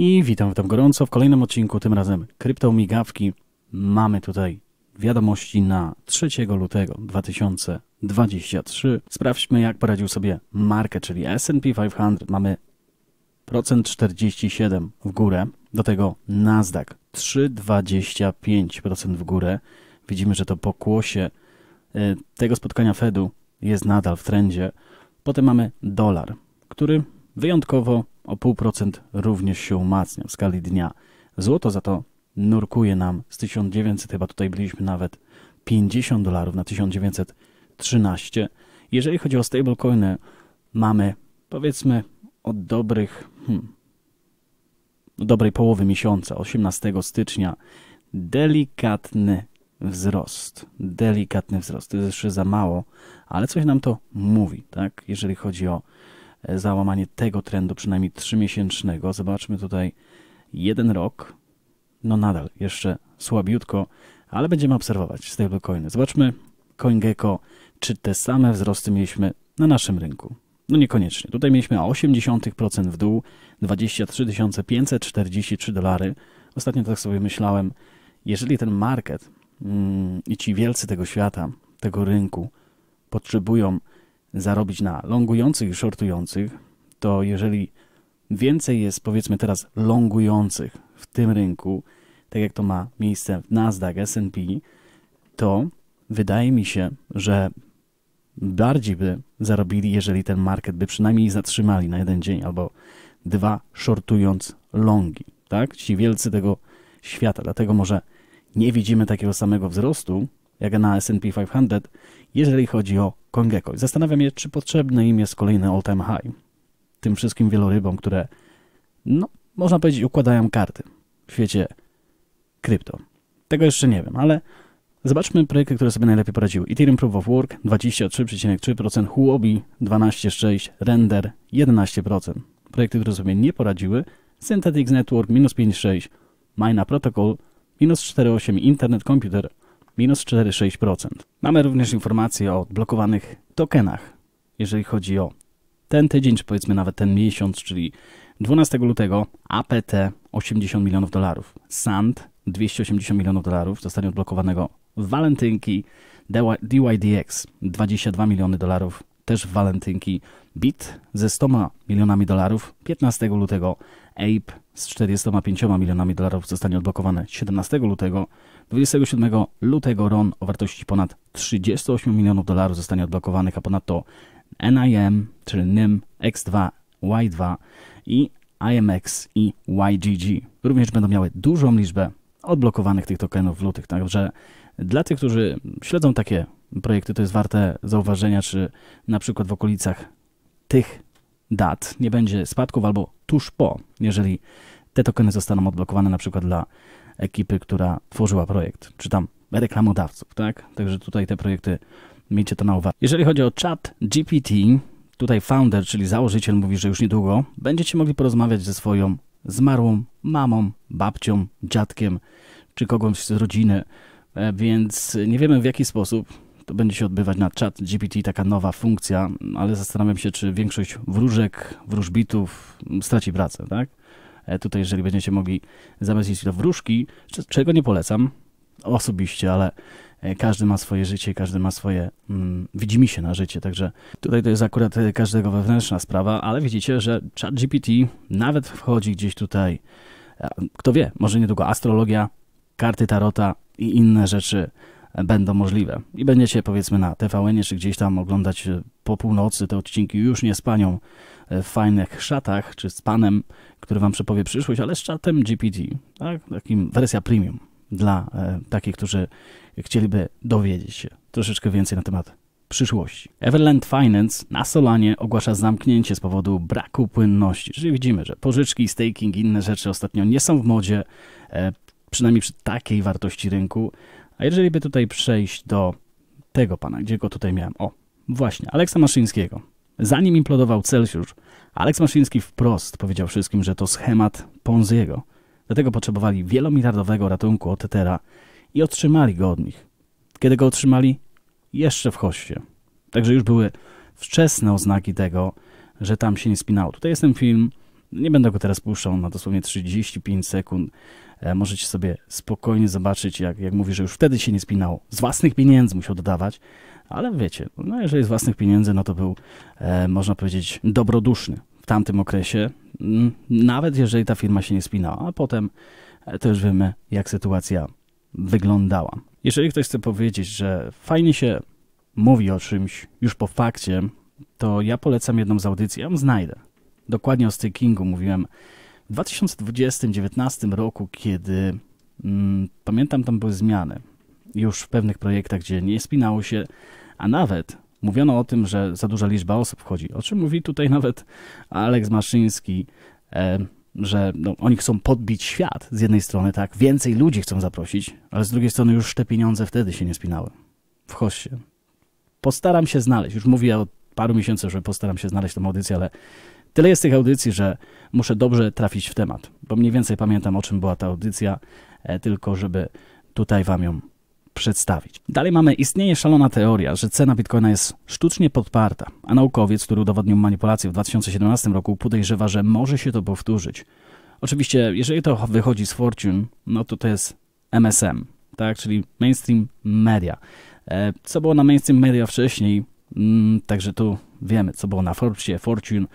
I witam, tym gorąco w kolejnym odcinku, tym razem kryptomigawki. Mamy tutaj wiadomości na 3 lutego 2023. Sprawdźmy, jak poradził sobie Markę, czyli S&P 500. Mamy procent 47 w górę, do tego Nasdaq 3,25% w górę. Widzimy, że to pokłosie y, tego spotkania Fedu jest nadal w trendzie. Potem mamy dolar, który wyjątkowo o 0,5% również się umacnia w skali dnia. Złoto za to nurkuje nam z 1900, chyba tutaj byliśmy nawet 50 dolarów na 1913. Jeżeli chodzi o stablecoiny, mamy powiedzmy od dobrych, hmm, dobrej połowy miesiąca, 18 stycznia, delikatny wzrost. Delikatny wzrost. To jest jeszcze za mało, ale coś nam to mówi, tak? Jeżeli chodzi o załamanie tego trendu, przynajmniej 3-miesięcznego. Zobaczmy tutaj jeden rok. No nadal, jeszcze słabiutko, ale będziemy obserwować stablecoiny. Zobaczmy CoinGecko, czy te same wzrosty mieliśmy na naszym rynku. No niekoniecznie. Tutaj mieliśmy 0,8% w dół, 23 543 dolary. Ostatnio tak sobie myślałem, jeżeli ten market mm, i ci wielcy tego świata, tego rynku potrzebują zarobić na longujących i shortujących, to jeżeli więcej jest powiedzmy teraz longujących w tym rynku, tak jak to ma miejsce w Nasdaq, S&P, to wydaje mi się, że bardziej by zarobili, jeżeli ten market by przynajmniej zatrzymali na jeden dzień albo dwa, shortując longi, tak? Ci wielcy tego świata, dlatego może nie widzimy takiego samego wzrostu, jak na S&P 500, jeżeli chodzi o CoinGecko. Zastanawiam się, czy potrzebny im jest kolejny all-time high. Tym wszystkim wielorybom, które, no, można powiedzieć, układają karty w świecie krypto. Tego jeszcze nie wiem, ale zobaczmy projekty, które sobie najlepiej poradziły. Ethereum Proof of Work 23,3%, Huobi 12,6%, Render 11%. Projekty, które sobie nie poradziły, Synthetics Network minus 5,6%, Mina Protocol minus 4,8%, Internet Computer minus 4,6%. Mamy również informacje o blokowanych tokenach, jeżeli chodzi o ten tydzień, czy powiedzmy nawet ten miesiąc, czyli 12 lutego APT 80 milionów dolarów, SAND 280 milionów dolarów zostanie odblokowanego, Walentynki DYDX y 22 miliony dolarów, też walentynki. Bit ze 100 milionami dolarów 15 lutego. Ape z 45 milionami dolarów zostanie odblokowane 17 lutego. 27 lutego RON o wartości ponad 38 milionów dolarów zostanie odblokowanych, a ponadto NIM, czyli NIM, X2, Y2 i IMX y i YGG również będą miały dużą liczbę odblokowanych tych tokenów w lutych. Także dla tych, którzy śledzą takie projekty, to jest warte zauważenia, czy na przykład w okolicach tych dat nie będzie spadków albo tuż po, jeżeli te tokeny zostaną odblokowane na przykład dla ekipy, która tworzyła projekt, czy tam reklamodawców, tak? Także tutaj te projekty, miejcie to na uwadze. Jeżeli chodzi o chat GPT, tutaj founder, czyli założyciel mówi, że już niedługo będziecie mogli porozmawiać ze swoją zmarłą mamą, babcią, dziadkiem, czy kogoś z rodziny, e, więc nie wiemy w jaki sposób to będzie się odbywać na chat GPT, taka nowa funkcja, ale zastanawiam się, czy większość wróżek, wróżbitów straci pracę, tak? E, tutaj, jeżeli będziecie mogli zamiast iść do wróżki, czego nie polecam osobiście, ale e, każdy ma swoje życie, każdy ma swoje, mm, widzimy się na życie, także tutaj to jest akurat e, każdego wewnętrzna sprawa, ale widzicie, że ChatGPT nawet wchodzi gdzieś tutaj, kto wie, może niedługo astrologia, karty tarota i inne rzeczy będą możliwe. I będziecie powiedzmy na TVN czy gdzieś tam oglądać po północy te odcinki już nie z panią w e, fajnych szatach, czy z panem, który wam przepowie przyszłość, ale z czatem GPT, tak? Takim wersja premium dla e, takich, którzy chcieliby dowiedzieć się troszeczkę więcej na temat przyszłości. Everland Finance na Solanie ogłasza zamknięcie z powodu braku płynności. Czyli widzimy, że pożyczki, staking i inne rzeczy ostatnio nie są w modzie, e, przynajmniej przy takiej wartości rynku. A jeżeli by tutaj przejść do tego pana, gdzie go tutaj miałem? O, właśnie, Aleksa Maszyńskiego. Zanim implodował Celsjusz, Aleks Maszyński wprost powiedział wszystkim, że to schemat Ponziego. Dlatego potrzebowali wielomiliardowego ratunku od Tetera i otrzymali go od nich. Kiedy go otrzymali? Jeszcze w hoście. Także już były wczesne oznaki tego, że tam się nie spinało. Tutaj jest ten film, nie będę go teraz puszczał na dosłownie 35 sekund, E, możecie sobie spokojnie zobaczyć, jak, jak mówi, że już wtedy się nie spinało. Z własnych pieniędzy musiał dodawać, ale wiecie, no jeżeli z własnych pieniędzy, no to był, e, można powiedzieć, dobroduszny w tamtym okresie, mm, nawet jeżeli ta firma się nie spinała, a potem e, to już wiemy, jak sytuacja wyglądała. Jeżeli ktoś chce powiedzieć, że fajnie się mówi o czymś już po fakcie, to ja polecam jedną z audycji, ja ją znajdę. Dokładnie o stakingu mówiłem w 2020-2019 roku, kiedy mm, pamiętam, tam były zmiany już w pewnych projektach, gdzie nie spinało się, a nawet mówiono o tym, że za duża liczba osób wchodzi. O czym mówi tutaj nawet Aleks Maszyński, e, że no, oni chcą podbić świat z jednej strony, tak, więcej ludzi chcą zaprosić, ale z drugiej strony już te pieniądze wtedy się nie spinały. Wchodź się. Postaram się znaleźć, już mówię od paru miesięcy, że postaram się znaleźć tę audycję, ale Tyle jest tych audycji, że muszę dobrze trafić w temat, bo mniej więcej pamiętam o czym była ta audycja, e, tylko żeby tutaj wam ją przedstawić. Dalej mamy istnieje szalona teoria, że cena bitcoina jest sztucznie podparta, a naukowiec, który udowodnił manipulację w 2017 roku, podejrzewa, że może się to powtórzyć. Oczywiście, jeżeli to wychodzi z Fortune, no to to jest MSM, tak, czyli mainstream media. E, co było na mainstream media wcześniej, mm, także tu wiemy, co było na Forbesie, Fortune,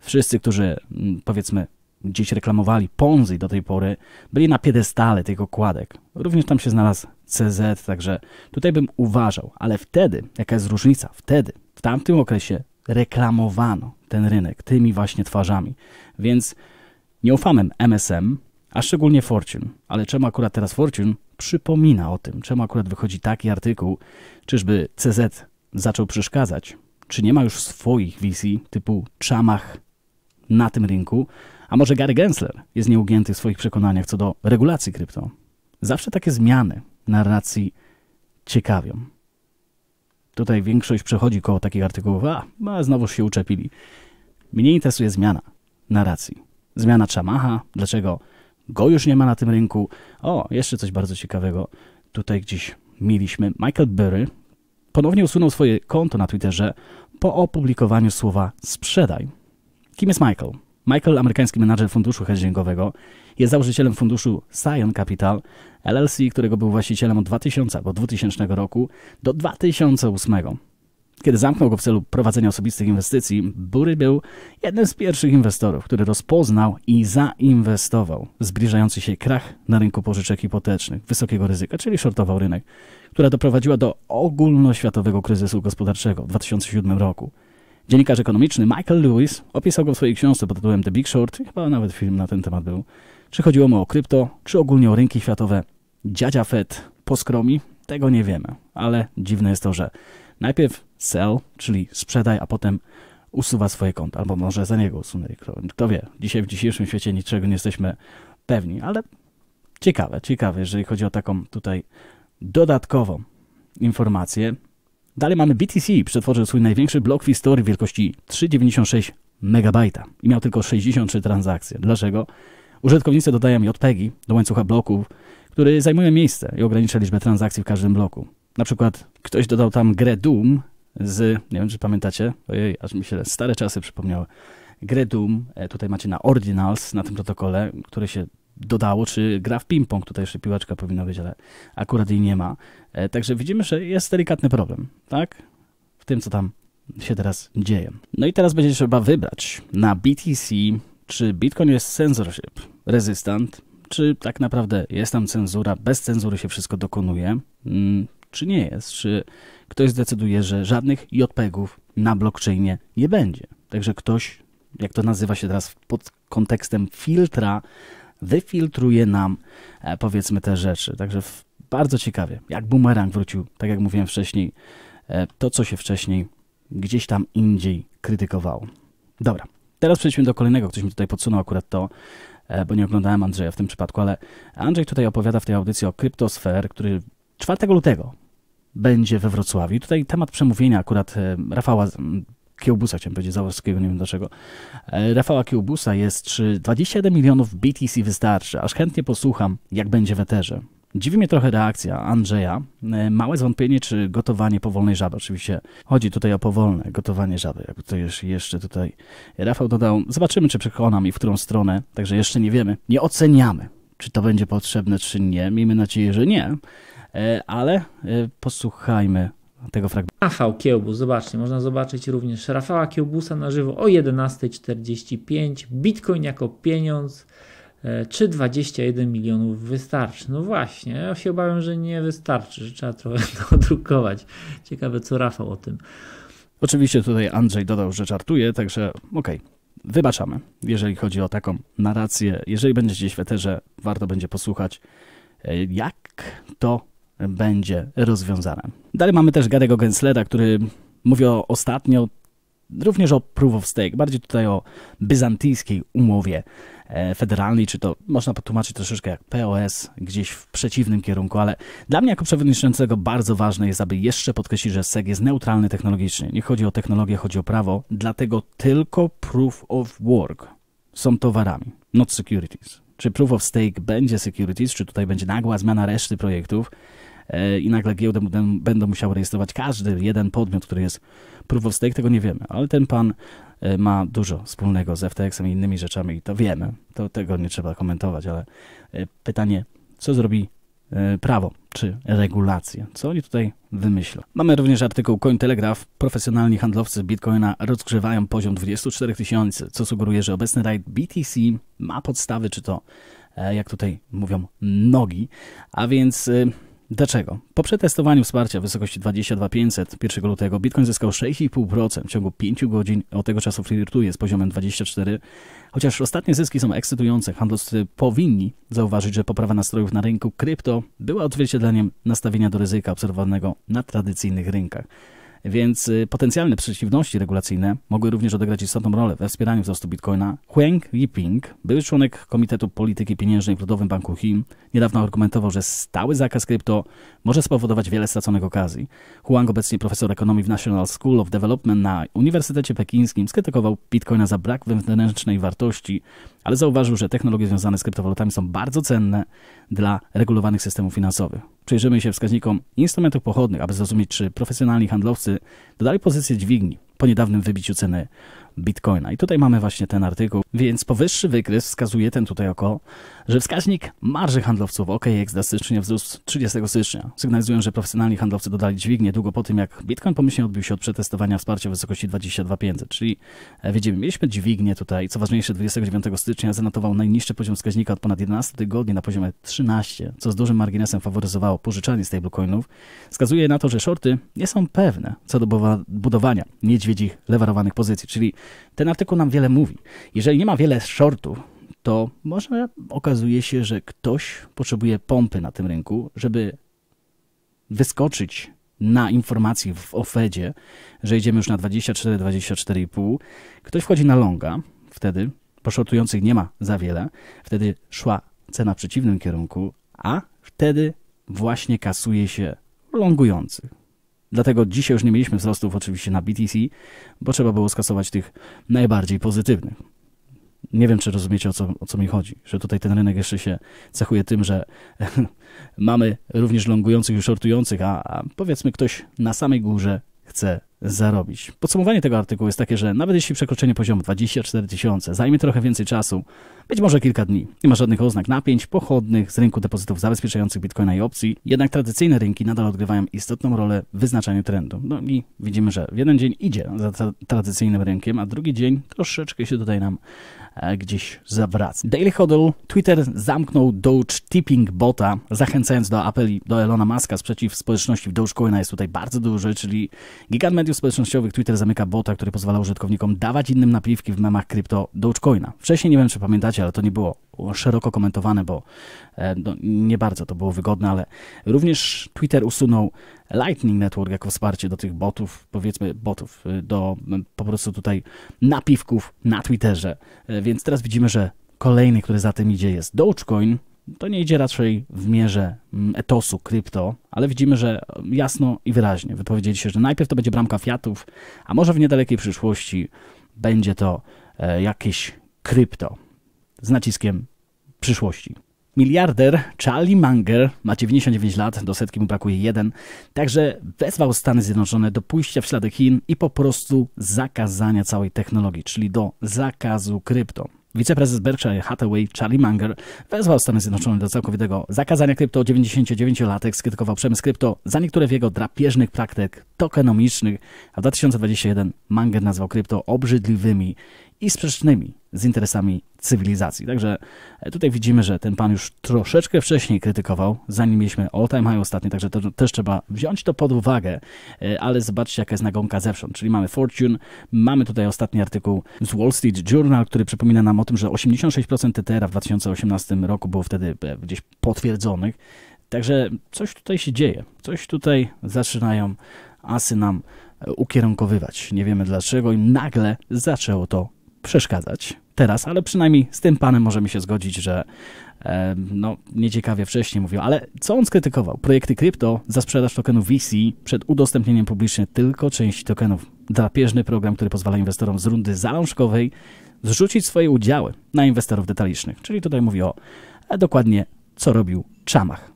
Wszyscy, którzy mm, powiedzmy gdzieś reklamowali Ponzi do tej pory, byli na piedestale tych okładek. Również tam się znalazł CZ, także tutaj bym uważał, ale wtedy, jaka jest różnica? Wtedy, w tamtym okresie reklamowano ten rynek tymi właśnie twarzami, więc nie ufam MSM, a szczególnie Fortune. Ale czemu akurat teraz Fortune przypomina o tym? Czemu akurat wychodzi taki artykuł? Czyżby CZ zaczął przeszkadzać? Czy nie ma już swoich wizji typu Czamach na tym rynku. A może Gary Gensler jest nieugięty w swoich przekonaniach co do regulacji krypto? Zawsze takie zmiany narracji ciekawią. Tutaj większość przechodzi koło takich artykułów, a, a znowu się uczepili. Mnie interesuje zmiana narracji. Zmiana Chamaha, dlaczego go już nie ma na tym rynku. O, jeszcze coś bardzo ciekawego. Tutaj gdzieś mieliśmy. Michael Burry ponownie usunął swoje konto na Twitterze po opublikowaniu słowa sprzedaj Kim jest Michael? Michael, amerykański menadżer funduszu hedgingowego, jest założycielem funduszu Scion Capital LLC, którego był właścicielem od 2000, od 2000 roku do 2008. Kiedy zamknął go w celu prowadzenia osobistych inwestycji, Bury był jednym z pierwszych inwestorów, który rozpoznał i zainwestował zbliżający się krach na rynku pożyczek hipotecznych wysokiego ryzyka, czyli shortował rynek, która doprowadziła do ogólnoświatowego kryzysu gospodarczego w 2007 roku. Dziennikarz ekonomiczny Michael Lewis opisał go w swojej książce pod tytułem The Big Short, chyba nawet film na ten temat był. Czy chodziło mu o krypto, czy ogólnie o rynki światowe? Dziadzia Fed poskromi? Tego nie wiemy, ale dziwne jest to, że najpierw sell, czyli sprzedaj, a potem usuwa swoje konto, albo może za niego usunęli. Kto, kto wie, dzisiaj w dzisiejszym świecie niczego nie jesteśmy pewni, ale ciekawe, ciekawe, jeżeli chodzi o taką tutaj dodatkową informację. Dalej mamy BTC, przetworzył swój największy blok w historii wielkości 3,96 MB i miał tylko 63 transakcje. Dlaczego? Użytkownicy dodają JPEGi do łańcucha bloków, który zajmuje miejsce i ogranicza liczbę transakcji w każdym bloku. Na przykład ktoś dodał tam grę Doom z, nie wiem czy pamiętacie, ojej, aż mi się stare czasy przypomniały, grę Doom, e, tutaj macie na Ordinals, na tym protokole, który się dodało, czy gra w ping-pong, tutaj jeszcze piłeczka powinna być, ale akurat jej nie ma. E, także widzimy, że jest delikatny problem, tak? W tym, co tam się teraz dzieje. No i teraz będzie trzeba wybrać na BTC, czy Bitcoin jest censorship resistant, czy tak naprawdę jest tam cenzura, bez cenzury się wszystko dokonuje, mm, czy nie jest, czy ktoś zdecyduje, że żadnych JPEG-ów na blockchainie nie będzie. Także ktoś, jak to nazywa się teraz pod kontekstem filtra wyfiltruje nam e, powiedzmy te rzeczy. Także bardzo ciekawie, jak bumerang wrócił, tak jak mówiłem wcześniej, e, to co się wcześniej gdzieś tam indziej krytykowało. Dobra, teraz przejdźmy do kolejnego. Ktoś mi tutaj podsunął akurat to, e, bo nie oglądałem Andrzeja w tym przypadku, ale Andrzej tutaj opowiada w tej audycji o Kryptosfer, który 4 lutego będzie we Wrocławiu. Tutaj temat przemówienia akurat Rafała Kiełbusa, chciałem powiedzieć Zaworskiego, nie wiem dlaczego, e, Rafała Kiełbusa jest, czy 27 milionów BTC wystarczy, aż chętnie posłucham, jak będzie w eterze. Dziwi mnie trochę reakcja Andrzeja. E, małe zwątpienie, czy gotowanie powolnej żaby. Oczywiście chodzi tutaj o powolne gotowanie żaby. Jakby to jeszcze tutaj Rafał dodał. Zobaczymy, czy przekona mi w którą stronę. Także jeszcze nie wiemy. Nie oceniamy, czy to będzie potrzebne, czy nie. Miejmy nadzieję, że nie. E, ale posłuchajmy tego fragmentu. Rafał Kiełbus, zobaczcie, można zobaczyć również Rafała Kiełbusa na żywo o 11.45. Bitcoin jako pieniądz czy e, 21 milionów wystarczy? No właśnie, ja się obawiam, że nie wystarczy, że trzeba trochę to drukować. Ciekawe, co Rafał o tym. Oczywiście tutaj Andrzej dodał, że żartuje, także okej. Okay. Wybaczamy, jeżeli chodzi o taką narrację. Jeżeli będziecie w eterze, warto będzie posłuchać, e, jak to będzie rozwiązane. Dalej mamy też Gadego Genslera, który mówi ostatnio również o proof of stake, bardziej tutaj o bizantyjskiej umowie e, federalnej, czy to można potłumaczyć troszeczkę jak POS, gdzieś w przeciwnym kierunku, ale dla mnie jako przewodniczącego bardzo ważne jest, aby jeszcze podkreślić, że SEG jest neutralny technologicznie. Nie chodzi o technologię, chodzi o prawo, dlatego tylko proof of work są towarami, not securities czy proof of stake będzie securities, czy tutaj będzie nagła zmiana reszty projektów e, i nagle giełdę będą musiały rejestrować każdy jeden podmiot, który jest proof of stake, tego nie wiemy. Ale ten pan e, ma dużo wspólnego z FTX-em i innymi rzeczami i to wiemy. To tego nie trzeba komentować, ale e, pytanie, co zrobi E, prawo czy regulacje. Co oni tutaj wymyślą? Mamy również artykuł Cointelegraph. Profesjonalni handlowcy bitcoina rozgrzewają poziom 24 tysięcy, co sugeruje, że obecny rajd BTC ma podstawy, czy to, e, jak tutaj mówią, nogi, a więc y, Dlaczego? Po przetestowaniu wsparcia w wysokości 22500 1 lutego Bitcoin zyskał 6,5% w ciągu 5 godzin, od tego czasu flirtuje z poziomem 24. Chociaż ostatnie zyski są ekscytujące, handlowcy powinni zauważyć, że poprawa nastrojów na rynku krypto była odzwierciedleniem nastawienia do ryzyka obserwowanego na tradycyjnych rynkach. Więc y, potencjalne przeciwności regulacyjne mogły również odegrać istotną rolę we wspieraniu wzrostu bitcoina. Huang Yiping, były członek Komitetu Polityki Pieniężnej w Ludowym Banku Chin, niedawno argumentował, że stały zakaz krypto może spowodować wiele straconych okazji. Huang, obecnie profesor ekonomii w National School of Development na Uniwersytecie Pekińskim, skrytykował bitcoina za brak wewnętrznej wartości ale zauważył, że technologie związane z kryptowalutami są bardzo cenne dla regulowanych systemów finansowych. Przyjrzymy się wskaźnikom instrumentów pochodnych, aby zrozumieć, czy profesjonalni handlowcy dodali pozycję dźwigni po niedawnym wybiciu ceny bitcoina. I tutaj mamy właśnie ten artykuł, więc powyższy wykres wskazuje ten tutaj około że wskaźnik marży handlowców OKX stycznia wzrósł 30 stycznia. Sygnalizują, że profesjonalni handlowcy dodali dźwignię długo po tym, jak Bitcoin pomyślnie odbił się od przetestowania wsparcia w wysokości 22500, czyli e, widzimy, mieliśmy dźwignię tutaj, co ważniejsze 29 stycznia zanotował najniższy poziom wskaźnika od ponad 11 tygodni na poziomie 13, co z dużym marginesem faworyzowało pożyczanie stablecoinów, wskazuje na to, że shorty nie są pewne co do budowania niedźwiedzich lewarowanych pozycji, czyli ten artykuł nam wiele mówi. Jeżeli nie ma wiele shortów, to może okazuje się, że ktoś potrzebuje pompy na tym rynku, żeby wyskoczyć na informacji w OFEDzie, że idziemy już na 24, 24,5. Ktoś wchodzi na longa, wtedy poszortujących nie ma za wiele, wtedy szła cena w przeciwnym kierunku, a wtedy właśnie kasuje się longujących. Dlatego dzisiaj już nie mieliśmy wzrostów oczywiście na BTC, bo trzeba było skasować tych najbardziej pozytywnych. Nie wiem, czy rozumiecie, o co, o co mi chodzi, że tutaj ten rynek jeszcze się cechuje tym, że mamy również longujących i shortujących, a, a powiedzmy ktoś na samej górze chce zarobić. Podsumowanie tego artykułu jest takie, że nawet jeśli przekroczenie poziomu 24 tysiące zajmie trochę więcej czasu, być może kilka dni, nie ma żadnych oznak napięć pochodnych z rynku depozytów zabezpieczających bitcoina i opcji, jednak tradycyjne rynki nadal odgrywają istotną rolę w wyznaczaniu trendu. No i widzimy, że jeden dzień idzie za tra tradycyjnym rynkiem, a drugi dzień troszeczkę się tutaj nam E, gdzieś zawraca. Daily Hodl, Twitter zamknął Doge Tipping Bota, zachęcając do apeli do Elona Muska sprzeciw społeczności w Dogecoina. Jest tutaj bardzo duży, czyli gigant mediów społecznościowych Twitter zamyka bota, który pozwala użytkownikom dawać innym napiwki w memach krypto Dogecoina. Wcześniej nie wiem, czy pamiętacie, ale to nie było szeroko komentowane, bo e, no, nie bardzo to było wygodne, ale również Twitter usunął Lightning Network jako wsparcie do tych botów, powiedzmy botów, y, do po prostu tutaj napiwków na Twitterze. E, więc teraz widzimy, że kolejny, który za tym idzie jest Dogecoin, to nie idzie raczej w mierze etosu krypto, ale widzimy, że jasno i wyraźnie wypowiedzieli się, że najpierw to będzie bramka Fiatów, a może w niedalekiej przyszłości będzie to e, jakieś krypto z naciskiem przyszłości. Miliarder Charlie Munger ma 99 lat, do setki mu brakuje jeden, także wezwał Stany Zjednoczone do pójścia w ślady Chin i po prostu zakazania całej technologii, czyli do zakazu krypto. Wiceprezes Berkshire Hathaway Charlie Munger wezwał Stany Zjednoczone do całkowitego zakazania krypto. 99-latek skrytykował przemysł krypto za niektóre w jego drapieżnych praktyk tokenomicznych, a w 2021 Munger nazwał krypto obrzydliwymi i sprzecznymi z interesami cywilizacji. Także e, tutaj widzimy, że ten pan już troszeczkę wcześniej krytykował, zanim mieliśmy all time high ostatni, także to też trzeba wziąć to pod uwagę, e, ale zobaczcie jaka jest nagonka zewsząd, czyli mamy Fortune, mamy tutaj ostatni artykuł z Wall Street Journal, który przypomina nam o tym, że 86% TTR w 2018 roku było wtedy e, gdzieś potwierdzonych, także coś tutaj się dzieje, coś tutaj zaczynają asy nam ukierunkowywać. Nie wiemy dlaczego i nagle zaczęło to przeszkadzać teraz, ale przynajmniej z tym panem możemy się zgodzić, że e, no, nieciekawie wcześniej mówił, ale co on skrytykował? Projekty krypto za sprzedaż tokenów VC przed udostępnieniem publicznie tylko części tokenów. Drapieżny program, który pozwala inwestorom z rundy zalążkowej zrzucić swoje udziały na inwestorów detalicznych. Czyli tutaj mówi o e, dokładnie co robił Czamach.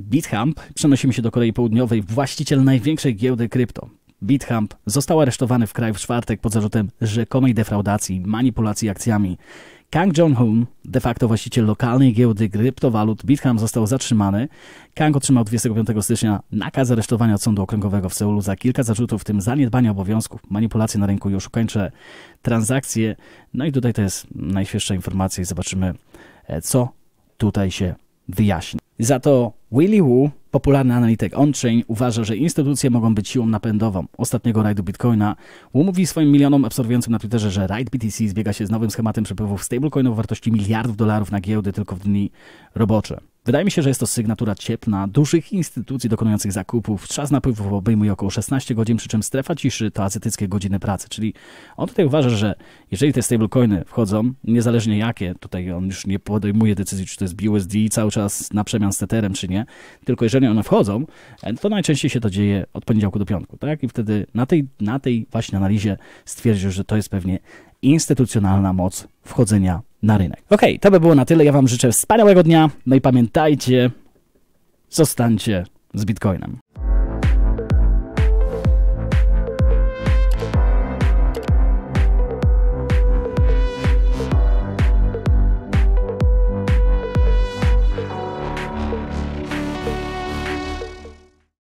BitHump, przenosimy się do Korei Południowej, właściciel największej giełdy krypto. Bithump został aresztowany w kraju w czwartek pod zarzutem rzekomej defraudacji, manipulacji akcjami. Kang Jong-hoon, de facto właściciel lokalnej giełdy kryptowalut Bitham, został zatrzymany. Kang otrzymał 25 stycznia nakaz aresztowania od Sądu Okręgowego w Seulu za kilka zarzutów, w tym zaniedbania obowiązków, manipulacje na rynku i oszukańcze transakcje. No i tutaj to jest najświeższa informacja i zobaczymy, e, co tutaj się wyjaśni. Za to Willy Wu, popularny analityk on-chain, uważa, że instytucje mogą być siłą napędową ostatniego rajdu Bitcoina. Wu mówi swoim milionom obserwującym na Twitterze, że rajd BTC zbiega się z nowym schematem przepływów stablecoinów o wartości miliardów dolarów na giełdy tylko w dni robocze. Wydaje mi się, że jest to sygnatura ciepna dużych instytucji dokonujących zakupów. Czas napływu obejmuje około 16 godzin, przy czym strefa ciszy to azjatyckie godziny pracy. Czyli on tutaj uważa, że jeżeli te stablecoiny wchodzą, niezależnie jakie, tutaj on już nie podejmuje decyzji, czy to jest BUSD cały czas na przemian z Tetherem, czy nie, tylko jeżeli one wchodzą, e, to najczęściej się to dzieje od poniedziałku do piątku. Tak? I wtedy na tej, na tej właśnie analizie stwierdził, że to jest pewnie instytucjonalna moc wchodzenia na rynek. Okej, okay, to by było na tyle. Ja Wam życzę wspaniałego dnia. No i pamiętajcie, zostańcie z Bitcoinem.